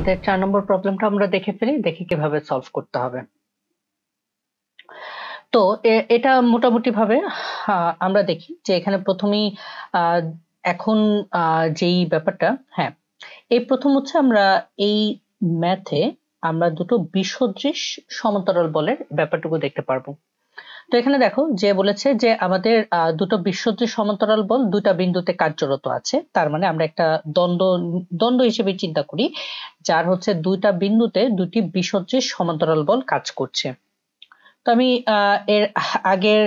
আমাদের চার নম্বর প্রবলেমটা আমরা দেখে ফেলি দেখি কিভাবে সলভ করতে হবে তো এটা মোটামুটি ভাবে আমরা দেখি যে এখানে প্রথমেই এখন যেই ব্যাপারটা হ্যাঁ এই প্রথম হচ্ছে আমরা এই ম্যাথে আমরা দুটো বিসদৃশ সমান্তরাল বলের ব্যাপারটুকু দেখতে পারবো তো এখানে দেখো যে বলেছে যে আমাদের দুটো বিশ্বদ্রী সমান্তরাল বল দুটা বিন্দুতে কার্যরত আছে তার মানে আমরা একটা দ্বন্দ্ব দ্বন্দ্ব হিসেবে চিন্তা করি যার হচ্ছে দুইটা বিন্দুতে দুটি বিশ্বদ্রী সমান্তরাল বল কাজ করছে তো আমি এর আগের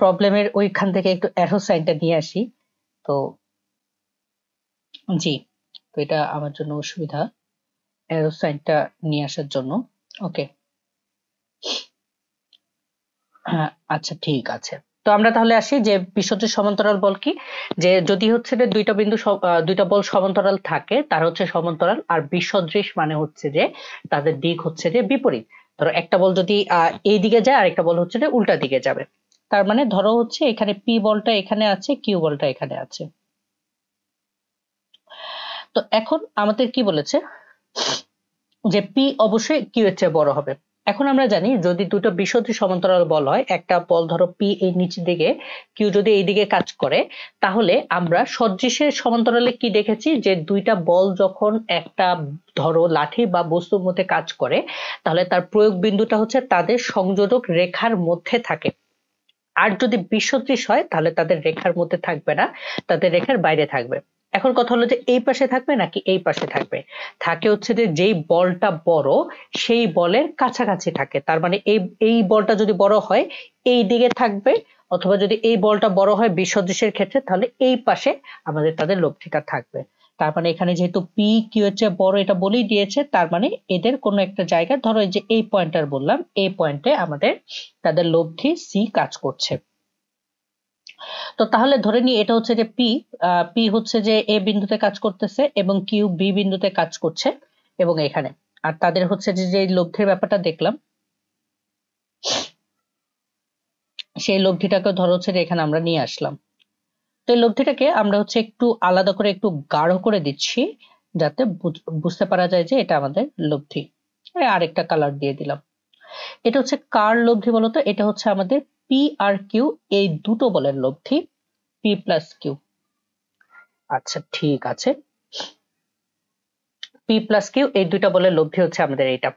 প্রবলেমের ওইখান থেকে একটু অ্যারো সাইনটা নিয়ে আসি তো জি তো এটা আমার জন্য অসুবিধা অ্যারো সাইনটা নিয়ে আসার জন্য ওকে হ্যাঁ, আচ্ছা ঠিক আছে তো আমরা তাহলে আসি যে বিশুদ্ধ সমান্তরাল বল কি যে যদি হচ্ছে যে দুইটা বিন্দু দুইটা বল সমান্তরাল থাকে তার হচ্ছে সমান্তরাল আর বিসদৃশ মানে হচ্ছে যে তাদের দিক হচ্ছে যে বিপরীত ধরো একটা বল যদি এই দিকে যায় আর একটা বল হচ্ছে যে উল্টা দিকে যাবে তার মানে ধরো হচ্ছে এখানে পি বলটা এখানে আছে কিউ বলটা এখানে আছে তো এখন আমাদের কি বলেছে যে পি অবশ্যই কিউ এর চেয়ে বড় হবে এখন আমরা জানি যদি দুটো বিশুদ্ধ সমান্তরাল বল হয় একটা বল ধরো পি এই নিচের দিকে কিউ যদি এই দিকে কাজ করে তাহলে আমরা সদৃশের সমান্তরালে কি দেখেছি যে দুইটা বল যখন একটা ধরো লাঠি বা বস্তুর মধ্যে কাজ করে তাহলে তার প্রয়োগ বিন্দুটা হচ্ছে তাদের সংযোজক রেখার মধ্যে থাকে আর যদি বিসদৃশ হয় তাহলে তাদের রেখার মধ্যে থাকবে না তাদের রেখার বাইরে থাকবে এখন কথা হলো যে এই পাশে থাকবে নাকি এই পাশে থাকবে থাকে হচ্ছে যে যেই বলটা বড় সেই বলের কাছাকাছি থাকে তার মানে এই এই বলটা যদি বড় হয় এই দিকে থাকবে অথবা যদি এই বলটা বড় হয় বিসদৃশের ক্ষেত্রে তাহলে এই পাশে আমাদের তাদের লক্ষ্যটা থাকবে তার মানে এখানে যেহেতু পি কি হচ্ছে বড় এটা বলেই দিয়েছে তার মানে এদের কোনো একটা জায়গা ধরো যে এই পয়েন্টার বললাম এই পয়েন্টে আমাদের তাদের লব্ধি সি কাজ করছে তো তাহলে ধরে নিই এটা হচ্ছে যে পি পি হচ্ছে যে এ বিন্দুতে কাজ করতেছে এবং কিউ বি বিন্দুতে কাজ করছে এবং এখানে আর তাদের হচ্ছে যে যে লব্ধির ব্যাপারটা দেখলাম সেই লব্ধিটাকে ধরো হচ্ছে যে এখানে আমরা নিয়ে আসলাম তো এই লব্ধিটাকে আমরা হচ্ছে একটু আলাদা করে একটু গাঢ় করে দিচ্ছি যাতে বুঝতে পারা যায় যে এটা আমাদের লব্ধি আরেকটা কালার দিয়ে দিলাম এটা হচ্ছে কার লব্ধি বলতো এটা হচ্ছে আমাদের পি আর কিউ এই দুটো বলের লব্ধি পি প্লাস কিউ আচ্ছা ঠিক আছে পি প্লাস কিউ এই দুটো বলের লব্ধি হচ্ছে আমাদের এটা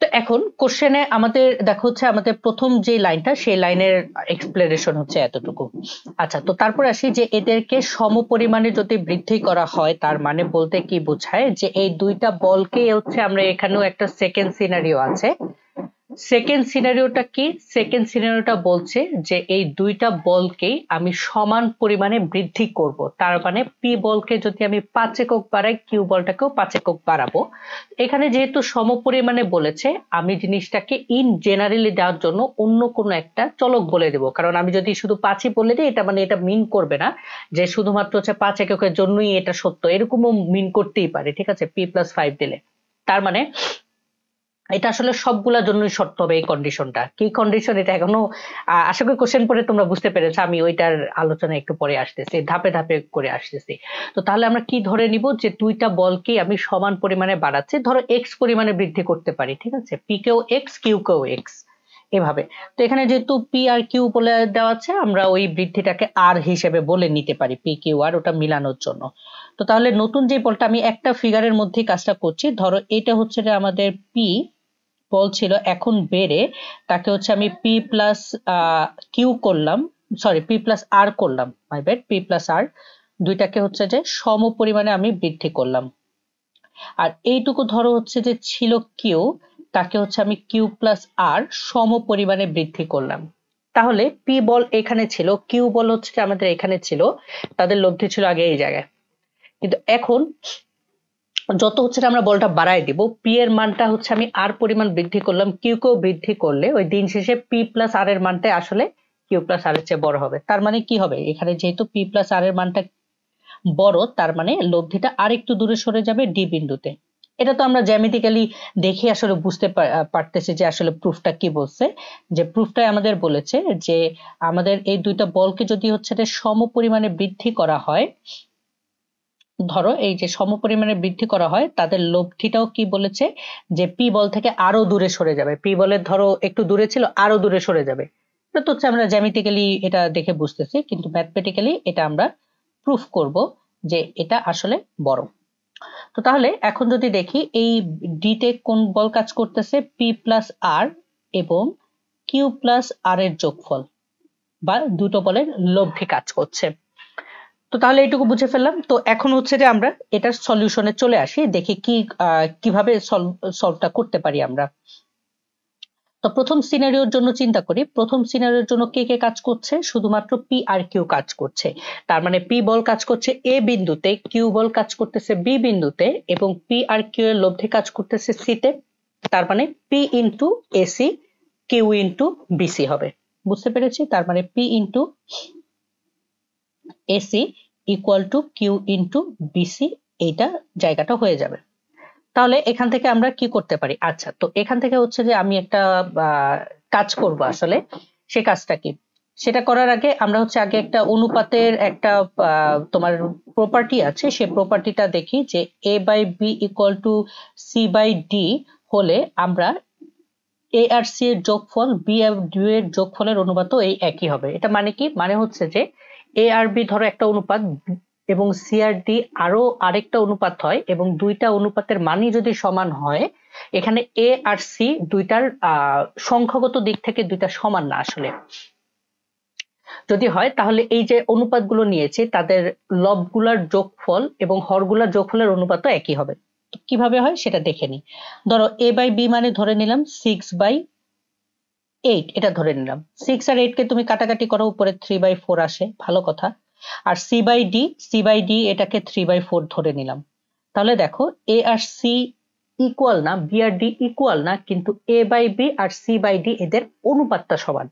তো এখন কোশ্চেনে আমাদের দেখো হচ্ছে আমাদের প্রথম যে লাইনটা সেই লাইনের এক্সপ্লেনেশন হচ্ছে এতটুকু আচ্ছা তো তারপর আসি যে এদেরকে সমপরিমাণে যদি বৃদ্ধি করা হয় তার মানে বলতে কি বোঝায় যে এই দুইটা বলকে হচ্ছে আমরা এখানেও একটা সেকেন্ড সিনারিও আছে সেকেন্ড সিনারিওটা কি সেকেন্ড সিনারিওটা বলছে যে এই দুইটা বলকে আমি সমান পরিমাণে বৃদ্ধি করব তার মানে পি বলকে যদি আমি পাঁচ একক বাড়াই কিউ বলটাকেও পাঁচ একক বাড়াবো এখানে যেহেতু সম পরিমাণে বলেছে আমি জিনিসটাকে ইন জেনারেলি দেওয়ার জন্য অন্য কোনো একটা চলক বলে দেব কারণ আমি যদি শুধু পাঁচই বলে দিই এটা মানে এটা মিন করবে না যে শুধুমাত্র হচ্ছে পাঁচ এককের জন্যই এটা সত্য এরকমও মিন করতেই পারে ঠিক আছে পি প্লাস ফাইভ দিলে তার মানে এটা আসলে সবগুলোর জন্যই শর্ত হবে এই কন্ডিশনটা কি কন্ডিশন এটা এখনো আশা করি কোশ্চেন পরে তোমরা বুঝতে পেরেছো আমি ওইটার আলোচনা একটু পরে আসতেছি ধাপে ধাপে করে আসতেছি তো তাহলে আমরা কি ধরে নিব যে দুইটা বলকে আমি সমান পরিমাণে বাড়াচ্ছি ধরো এক্স পরিমাণে বৃদ্ধি করতে পারি ঠিক আছে পি কেও এক্স কিউ কেও এক্স এভাবে তো এখানে যেহেতু পি আর কিউ বলে দেওয়া আছে আমরা ওই বৃদ্ধিটাকে আর হিসেবে বলে নিতে পারি পি কিউ আর ওটা মিলানোর জন্য তো তাহলে নতুন যে বলটা আমি একটা ফিগারের মধ্যে কাজটা করছি ধরো এটা হচ্ছে আমাদের পি বলছিল এখন বেড়ে তাকে হচ্ছে আমি পি প্লাস কিউ করলাম সরি পি প্লাস আর করলাম my bad P plus R দুইটাকে হচ্ছে যে সম পরিমাণে আমি বৃদ্ধি করলাম আর এইটুকু ধরো হচ্ছে যে ছিল কিউ তাকে হচ্ছে আমি কিউ প্লাস আর সম পরিমাণে বৃদ্ধি করলাম তাহলে পি বল এখানে ছিল কিউ বল হচ্ছে আমাদের এখানে ছিল তাদের লব্ধি ছিল আগে এই জায়গায় কিন্তু এখন যত হচ্ছে আমরা বলটা বাড়ায় দিব পি এর মানটা হচ্ছে আমি আর পরিমাণ বৃদ্ধি করলাম কিউ কেও বৃদ্ধি করলে ওই দিন শেষে পি প্লাস আর এর মানটা আসলে কিউ প্লাস আর এর চেয়ে বড় হবে তার মানে কি হবে এখানে যেহেতু পি প্লাস আর এর মানটা বড় তার মানে লব্ধিটা আর একটু দূরে সরে যাবে ডি বিন্দুতে এটা তো আমরা জ্যামিতিক্যালি দেখে আসলে বুঝতে পারতেছি যে আসলে প্রুফটা কি বলছে যে প্রুফটাই আমাদের বলেছে যে আমাদের এই দুইটা বলকে যদি হচ্ছে সম পরিমাণে বৃদ্ধি করা হয় ধরো এই যে সমপরিমাণে বৃদ্ধি করা হয় তাদের লব্ধিটাও কি বলেছে যে পি বল থেকে আরো দূরে সরে যাবে পি বলের ধরো একটু দূরে ছিল আরো দূরে সরে যাবে এটা তো হচ্ছে আমরা জ্যামিটিক্যালি এটা দেখে বুঝতেছি কিন্তু ম্যাথমেটিক্যালি এটা আমরা প্রুফ করব যে এটা আসলে বড় তো তাহলে এখন যদি দেখি এই ডিতে কোন বল কাজ করতেছে পি প্লাস আর এবং কিউ প্লাস আর এর যোগফল বা দুটো বলের লব্ধি কাজ করছে তো তাহলে এটুকু বুঝে ফেললাম তো এখন হচ্ছে যে আমরা এটার সলিউশনে চলে আসি দেখি কি কিভাবে সলভটা করতে পারি আমরা তো প্রথম সিনারিওর জন্য চিন্তা করি প্রথম সিনারিওর জন্য কে কে কাজ করছে শুধুমাত্র পি আর কিউ কাজ করছে তার মানে পি বল কাজ করছে এ বিন্দুতে কিউ বল কাজ করতেছে বি বিন্দুতে এবং পি আর কিউ এর লব্ধে কাজ করতেছে সিতে তার মানে P into AC Q into BC হবে বুঝতে পেরেছি তার মানে P into AC equal to Q into BC এইটা জায়গাটা হয়ে যাবে তাহলে এখান থেকে আমরা কি করতে পারি আচ্ছা তো এখান থেকে হচ্ছে যে আমি একটা কাজ করব আসলে সে কাজটা কি সেটা করার আগে আমরা হচ্ছে আগে একটা অনুপাতের একটা তোমার প্রপার্টি আছে সে প্রপার্টিটা দেখি যে A by B equal to C by D হলে আমরা এ আর সি এর যোগফল বি আর ডি এর যোগফলের অনুপাতও এই একই হবে এটা মানে কি মানে হচ্ছে যে এ আর বি ধরো একটা অনুপাত এবং সিআরডি আরো আরেকটা অনুপাত হয় এবং দুইটা অনুপাতের মানই যদি সমান হয় এখানে এ আর সি দুইটার সংখ্যাগত দিক থেকে দুইটা সমান না আসলে যদি হয় তাহলে এই যে অনুপাতগুলো নিয়েছি তাদের লবগুলার যোগফল এবং হরগুলার যোগফলের অনুপাত একই হবে কিভাবে হয় সেটা দেখে নি ধরো এ বাই বি মানে ধরে নিলাম সিক্স বাই এইট এটা ধরে নিলাম সিক্স আর এইটকে তুমি কাটাকাটি করো উপরে থ্রি বাই ফোর আসে ভালো কথা আর C by D C by D এটাকে থ্রি বাই ফোর ধরে নিলাম তাহলে দেখো এ আর সি ইকুয়াল না বি আর ডি ইকুয়াল না কিন্তু এ বাই বি আর সি বাই ডি এদের অনুপাতটা সমান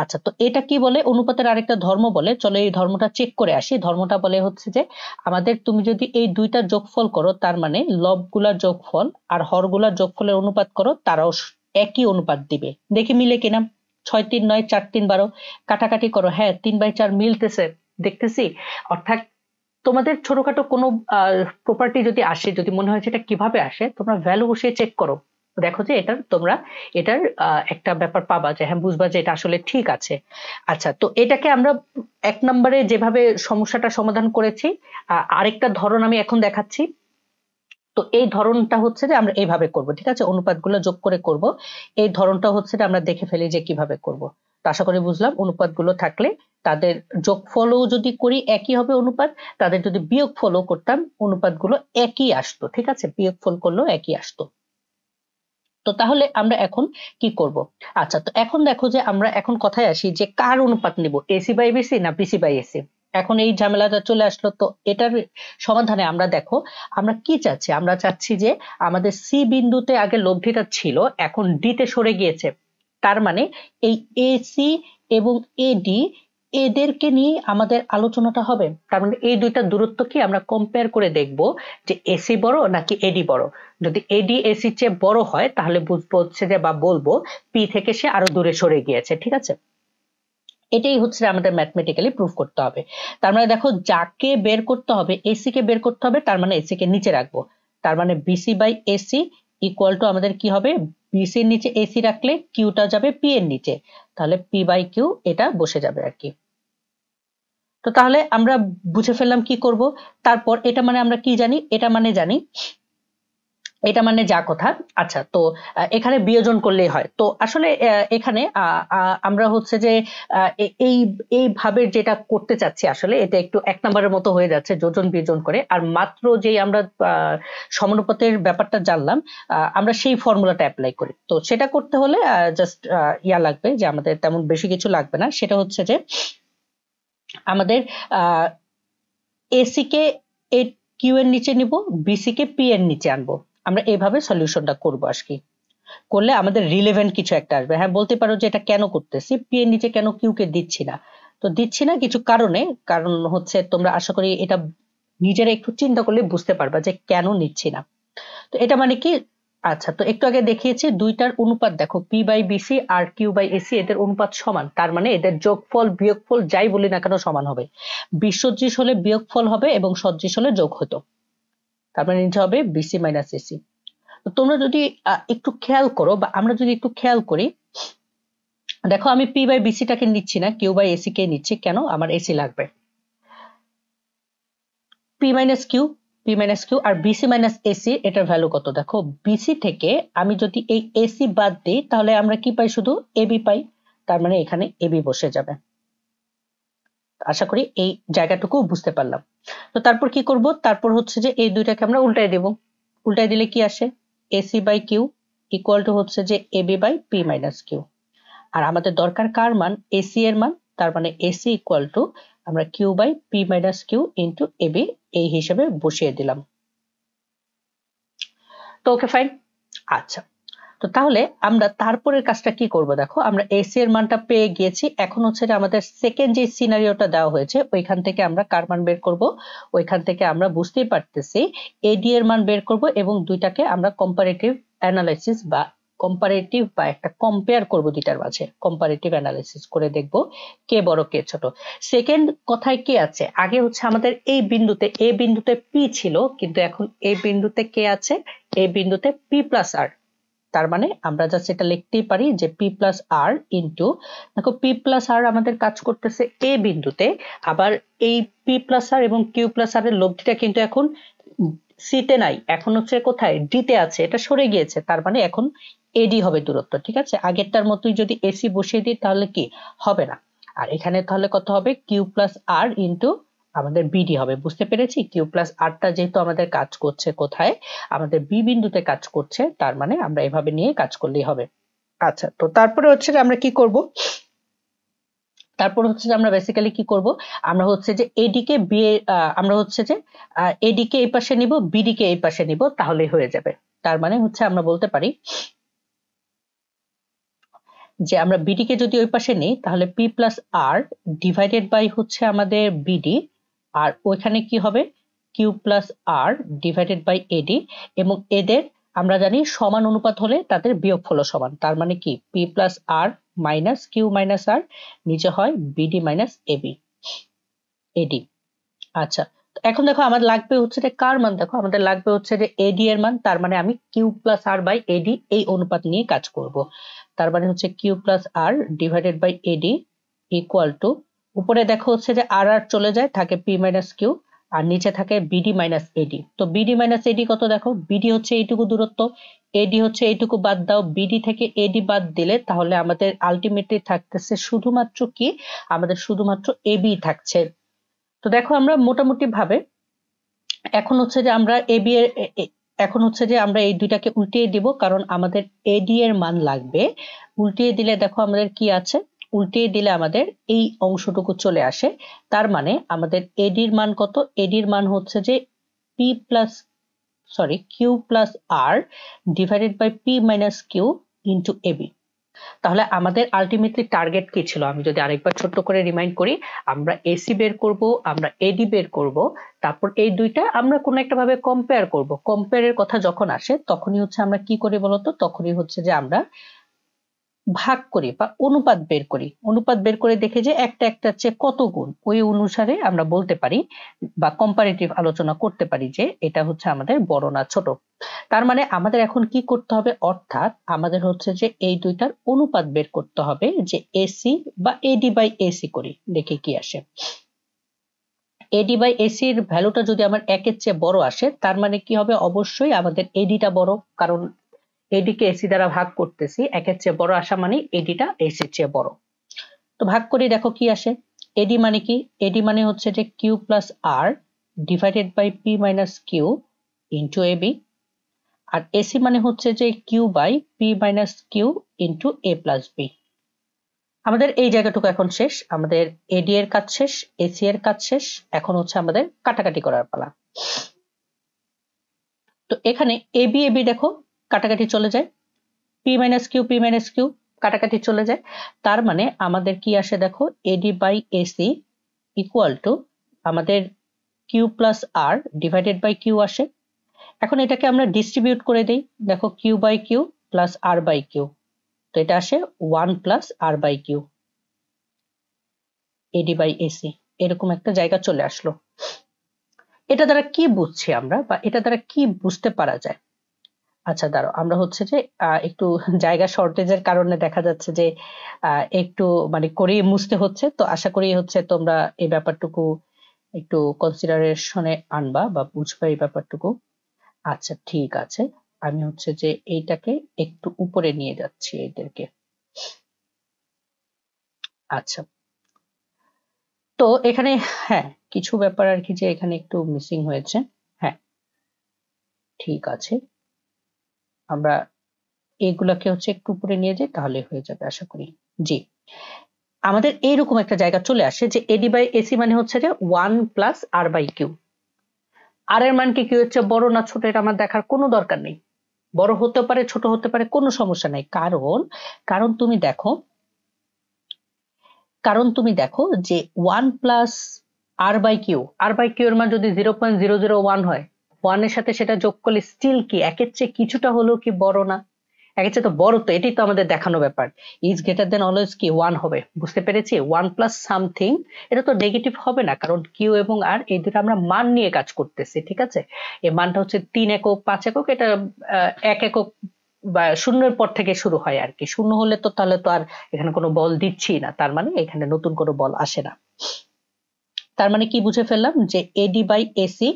আচ্ছা তো এটা কি বলে অনুপাতের আরেকটা ধর্ম বলে চলো এই ধর্মটা চেক করে আসি ধর্মটা বলে হচ্ছে যে আমাদের তুমি যদি এই দুইটা যোগফল করো তার মানে লবগুলার যোগফল আর হরগুলার যোগফলের অনুপাত করো তারাও একই অনুপাত দিবে দেখি মিলে কিনা ছয় তিন নয় চার তিন বারো কাটাকাটি করো হ্যাঁ তিন বাই চার মিলতেছে দেখতেছি অর্থাৎ তোমাদের ছোটখাটো কোনো প্রপার্টি যদি আসে যদি মনে হয় সেটা কিভাবে আসে তোমরা ভ্যালু বসিয়ে চেক করো দেখো যে এটার তোমরা এটার একটা ব্যাপার পাবা যে হ্যাঁ বুঝবা যে এটা আসলে ঠিক আছে আচ্ছা তো এটাকে আমরা এক নম্বরে যেভাবে সমস্যাটা সমাধান করেছি আরেকটা ধরন আমি এখন দেখাচ্ছি তো এই ধরনটা হচ্ছে যে আমরা এইভাবে করব ঠিক আছে অনুপাতগুলো যোগ করে করব এই ধরনটা হচ্ছে যে আমরা দেখে ফেলি যে কিভাবে করব তো আশা করি বুঝলাম অনুপাতগুলো থাকলে তাদের যোগফলও যদি করি একই হবে অনুপাত তাদের যদি বিয়োগ ফলও করতাম অনুপাতগুলো একই আসতো ঠিক আছে বিয়োগ ফল করলেও একই আসতো তো তাহলে আমরা এখন কি করব আচ্ছা তো এখন দেখো যে আমরা এখন কথায় আসি যে কার অনুপাত নিব এসি বাই বিসি না বিসি বাই এসি এখন এই ঝামেলাটা চলে আসলো তো এটার সমাধানে আমরা দেখো আমরা কি চাচ্ছি আমরা চাচ্ছি যে আমাদের সি বিন্দুতে আগে লব্ধিটা ছিল এখন ডিতে সরে গিয়েছে তার মানে এই সি এবং এডি এদেরকে নিয়ে আমাদের আলোচনাটা হবে তার মানে এই দুইটা দূরত্ব কি আমরা কম্পেয়ার করে দেখব যে এসি বড় নাকি এডি বড় যদি এডি এসি চেয়ে বড় হয় তাহলে বুঝবো হচ্ছে যে বা বলবো পি থেকে সে আরো দূরে সরে গিয়েছে ঠিক আছে এটাই হচ্ছে আমাদের ম্যাথমেটিক্যালি প্রুফ করতে হবে তার মানে দেখো যাকে বের করতে হবে এসি কে বের করতে হবে তার মানে এসি কে নিচে রাখবো তার মানে BC by AC equal to আমাদের কি হবে বিসির নিচে এসি রাখলে কিউটা যাবে পি এর নিচে তাহলে পি বাই কিউ এটা বসে যাবে আর কি তো তাহলে আমরা বুঝে ফেললাম কি করব তারপর এটা মানে আমরা কি জানি এটা মানে জানি এটা মানে যা কথা আচ্ছা তো এখানে বিয়োজন করলেই হয় তো আসলে এখানে আমরা হচ্ছে যে এই এই ভাবের যেটা করতে চাচ্ছি আসলে এটা একটু এক নম্বরের মতো হয়ে যাচ্ছে যোজন বিয়োজন করে আর মাত্র যেই আমরা সমানুপাতের ব্যাপারটা জানলাম আমরা সেই ফর্মুলাটা অ্যাপ্লাই করি তো সেটা করতে হলে জাস্ট ইয়া লাগবে যে আমাদের তেমন বেশি কিছু লাগবে না সেটা হচ্ছে যে আমাদের এসি কে কিউ এর নিচে নিব বিসি কে পি এর নিচে আনবো আমরা এভাবে সলিউশনটা করব আর কি করলে আমাদের রিলেভেন্ট কিছু একটা আসবে হ্যাঁ বলতে পারো যে এটা কেন করতেছি পি এর নিচে কেন কিউ কে দিচ্ছি না তো দিচ্ছি না কিছু কারণে কারণ হচ্ছে তোমরা আশা করি এটা নিজেরা একটু চিন্তা করলে বুঝতে পারবা যে কেন নিচ্ছি না তো এটা মানে কি আচ্ছা তো একটু আগে দেখিয়েছি দুইটার অনুপাত দেখো পি বাই বিসি আর কিউ বাই এসি এদের অনুপাত সমান তার মানে এদের যোগফল বিয়োগফল যাই বলি না কেন সমান হবে বিসজ্জিশ হলে বিয়োগফল হবে এবং সদৃশ হলে যোগ হতো তারপরে নিতে হবে বিসি মাইনাস এসি তো তোমরা যদি একটু খেয়াল করো বা আমরা যদি একটু খেয়াল করি দেখো আমি পি বাই বিসিটাকে নিচ্ছি না কিউ বাই এসি কে নিচ্ছি কেন আমার এসি লাগবে P minus Q P minus Q আর বিসি মাইনাস এসি এটার ভ্যালু কত দেখো বিসি থেকে আমি যদি এই এসি বাদ দিই তাহলে আমরা কি পাই শুধু এবি পাই তার মানে এখানে এবি বসে যাবে আশা করি এই জায়গাটুকু বুঝতে পারলাম তো তারপর কি করব তারপর হচ্ছে যে এই দুইটাকে আমরা উল্টাই দেব উল্টাই দিলে কি আসে AC by Q equal to হচ্ছে যে A B by P minus Q আর আমাদের দরকার কার মান এসি এর মান তার মানে এসি ইকুয়াল টু আমরা Q by P minus Q into A B এই হিসেবে বসিয়ে দিলাম তো ওকে ফাইন আচ্ছা তো তাহলে আমরা তারপরের কাজটা কি করব দেখো আমরা এসি এর মানটা পেয়ে গিয়েছি এখন হচ্ছে যে আমাদের সেকেন্ড যে সিনারিওটা দেওয়া হয়েছে ওইখান থেকে আমরা কার মান বের করব ওইখান থেকে আমরা বুঝতেই পারতেছি এডি এর মান বের করব এবং দুইটাকে আমরা কম্পারেটিভ অ্যানালাইসিস বা কম্পারেটিভ বা একটা কম্পেয়ার করব দুইটার মাঝে কম্পারেটিভ অ্যানালাইসিস করে দেখব কে বড় কে ছোট সেকেন্ড কথায় কে আছে আগে হচ্ছে আমাদের এই বিন্দুতে এ বিন্দুতে পি ছিল কিন্তু এখন এ বিন্দুতে কে আছে এ বিন্দুতে পি প্লাস আর তার মানে আমরা জাস্ট এটা লিখতেই পারি যে পি প্লাস আর ইন্টু দেখো পি প্লাস আর আমাদের কাজ করতেছে এ বিন্দুতে আবার এই পি প্লাস আর এবং কিউ প্লাস আর এর লব্ধিটা কিন্তু এখন সিতে নাই এখন হচ্ছে কোথায় ডিতে আছে এটা সরে গিয়েছে তার মানে এখন এডি হবে দূরত্ব ঠিক আছে আগেরটার মতোই যদি এসি বসিয়ে দিই তাহলে কি হবে না আর এখানে তাহলে কত হবে কিউ প্লাস আর ইন্টু আমাদের বিডি হবে বুঝতে পেরেছি কিউ প্লাস আরটা যেহেতু আমাদের কাজ করছে কোথায় আমাদের বি বিন্দুতে কাজ করছে তার মানে আমরা এভাবে নিয়ে কাজ করলেই হবে আচ্ছা তো তারপরে হচ্ছে যে আমরা কি করব তারপর হচ্ছে যে আমরা বেসিক্যালি কি করব আমরা হচ্ছে যে এডিকে বি আমরা হচ্ছে যে এডিকে এই পাশে নিব বিডিকে এই পাশে নিব তাহলে হয়ে যাবে তার মানে হচ্ছে আমরা বলতে পারি যে আমরা বিডিকে যদি ওই পাশে নিই তাহলে P plus R divided by হচ্ছে আমাদের বিডি আর ওইখানে কি হবে Q plus R divided by AD এবং এদের আমরা জানি সমান অনুপাত হলে তাদের ফল সমান তার মানে কি P plus R minus Q minus R নিচে হয় বিডি মাইনাস এবি এডি আচ্ছা এখন দেখো আমার লাগবে হচ্ছে যে কার মান দেখো আমাদের লাগবে হচ্ছে যে এডি এর মান তার মানে আমি Q plus R by AD এই অনুপাত নিয়ে কাজ করব তার মানে হচ্ছে Q plus R divided by AD equal to উপরে দেখো হচ্ছে যে আর আর চলে যায় থাকে পি মাইনাস কিউ আর নিচে থাকে বিডি মাইনাস এডি তো বিডি মাইনাস এডি কত দেখো বিডি হচ্ছে এইটুকু দূরত্ব এডি হচ্ছে এইটুকু বাদ দাও বিডি থেকে এডি বাদ দিলে তাহলে আমাদের আলটিমেটলি থাকতেছে শুধুমাত্র কি আমাদের শুধুমাত্র এবি থাকছে তো দেখো আমরা মোটামুটি ভাবে এখন হচ্ছে যে আমরা এবি এর এখন হচ্ছে যে আমরা এই দুইটাকে উল্টিয়ে দিব কারণ আমাদের এডি এর মান লাগবে উল্টিয়ে দিলে দেখো আমাদের কি আছে উল্টিয়ে দিলে আমাদের এই অংশটুকু চলে আসে তার মানে আমাদের এডির মান কত এডির মান হচ্ছে যে P plus sorry Q plus R divided by P minus Q into AB তাহলে আমাদের আলটিমেটলি টার্গেট কি ছিল আমি যদি আরেকবার ছোট্ট করে রিমাইন্ড করি আমরা এসি বের করব আমরা এডি বের করব তারপর এই দুইটা আমরা কোনো একটা ভাবে কম্পেয়ার করব কম্পেয়ারের কথা যখন আসে তখনই হচ্ছে আমরা কি করি বলতো তখনই হচ্ছে যে আমরা ভাগ করি বা অনুপাত বের করি অনুপাত বের করে দেখে যে একটা একটা চেয়ে কত গুণ ওই অনুসারে আমরা বলতে পারি বা কম্পারেটিভ আলোচনা করতে পারি যে এটা হচ্ছে আমাদের বড় না ছোট তার মানে আমাদের এখন কি করতে হবে অর্থাৎ আমাদের হচ্ছে যে এই দুইটার অনুপাত বের করতে হবে যে এসি বা এডি বাই এসি করি দেখে কি আসে এডি বাই এসি এর ভ্যালুটা যদি আমার একের চেয়ে বড় আসে তার মানে কি হবে অবশ্যই আমাদের এডিটা বড় কারণ এডিকে এসি দ্বারা ভাগ করতেছি একের চেয়ে বড় আসা মানে এডিটা এসির চেয়ে বড় তো ভাগ করি দেখো কি আসে এডি মানে কি এডি মানে হচ্ছে যে Q plus R divided by P minus Q into AB আর এসি মানে হচ্ছে যে Q by P minus Q into A plus B আমাদের এই জায়গাটুকু এখন শেষ আমাদের এডি এর কাজ শেষ এসি এর কাজ শেষ এখন হচ্ছে আমাদের কাটাকাটি করার পালা তো এখানে এবি এবি দেখো কাটাকাটি চলে যায় P minus Q P minus Q কাটাকাটি চলে যায় তার মানে আমাদের কি আসে দেখো AD by AC equal to আমাদের Q plus R divided by Q আসে এখন এটাকে আমরা ডিস্ট্রিবিউট করে দিই দেখো Q by Q plus R by Q তো এটা আসে one plus R by Q AD by AC এরকম একটা জায়গা চলে আসলো এটা দ্বারা কি বুঝছি আমরা বা এটা দ্বারা কি বুঝতে পারা যায় আচ্ছা দাঁড়াও আমরা হচ্ছে যে আহ, একটু জায়গা শর্টেজের কারণে দেখা যাচ্ছে যে আহ, একটু মানে করে মুছতে হচ্ছে তো আশা করি হচ্ছে তোমরা এই ব্যাপারটুকু একটু কনসিডারেশনে আনবা বা বুঝবা এই ব্যাপারটুকু আচ্ছা ঠিক আছে আমি হচ্ছে যে এইটাকে একটু উপরে নিয়ে যাচ্ছি এদেরকে আচ্ছা তো এখানে হ্যাঁ কিছু ব্যাপার আর কি যে এখানে একটু মিসিং হয়েছে হ্যাঁ ঠিক আছে আমরা এগুলাকে হচ্ছে একটু উপরে নিয়ে যাই তাহলে হয়ে যাবে আশা করি জি আমাদের এইরকম একটা জায়গা চলে আসে যে এডি বাই এসি মানে হচ্ছে যে one plus R by Q আর এর মানকে কি কি হচ্ছে বড় না ছোট এটা আমার দেখার কোনো দরকার নেই বড় হতে পারে ছোট হতে পারে কোনো সমস্যা নাই কারণ কারণ তুমি দেখো কারণ তুমি দেখো যে one plus R by Q R by Q এর মান যদি zero point zero zero one হয় ওয়ানের সাথে সেটা যোগ করলে স্টিল কি একের চেয়ে কিছুটা হলেও কি বড় না একের চেয়ে তো বড় তো এটাই তো আমাদের দেখানো ব্যাপার ইজ গ্রেটার দেন অলওয়েজ কি ওয়ান হবে বুঝতে পেরেছি ওয়ান প্লাস সামথিং এটা তো নেগেটিভ হবে না কারণ কিউ এবং আর এই দুটো আমরা মান নিয়ে কাজ করতেছি ঠিক আছে এই মানটা হচ্ছে তিন একক পাঁচ একক এটা এক একক বা শূন্যের পর থেকে শুরু হয় আর কি শূন্য হলে তো তাহলে তো আর এখানে কোনো বল দিচ্ছি না তার মানে এখানে নতুন কোনো বল আসে না তার মানে কি বুঝে ফেললাম যে এডি বাই এসি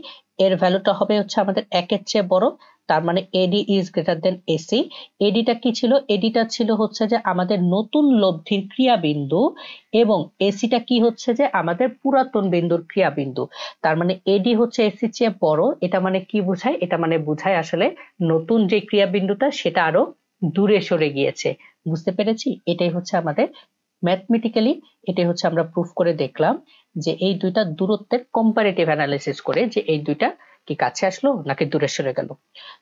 এর ভ্যালুটা হবে হচ্ছে আমাদের একের চেয়ে বড় তার মানে AD is greater than AC এডিটা কি ছিল এডিটা ছিল হচ্ছে যে আমাদের নতুন লব্ধির ক্রিয়াবিন্দু এবং এসিটা কি হচ্ছে যে আমাদের পুরাতন বিন্দুর ক্রিয়াবিন্দু তার মানে এডি হচ্ছে এসির চেয়ে বড় এটা মানে কি বোঝায় এটা মানে বোঝায় আসলে নতুন যে ক্রিয়াবিন্দুটা সেটা আরো দূরে সরে গিয়েছে বুঝতে পেরেছি এটাই হচ্ছে আমাদের ম্যাথমেটিক্যালি এটা হচ্ছে আমরা প্রুফ করে দেখলাম যে এই দুইটা দূরত্বের কম্পারেটিভ অ্যানালিসিস করে যে এই দুইটা কি কাছে আসলো নাকি দূরে সরে গেল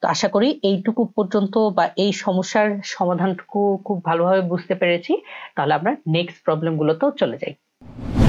তো আশা করি এইটুকু পর্যন্ত বা এই সমস্যার সমাধানটুকু খুব ভালোভাবে বুঝতে পেরেছি তাহলে আমরা নেক্সট প্রবলেমগুলোতেও চলে যাই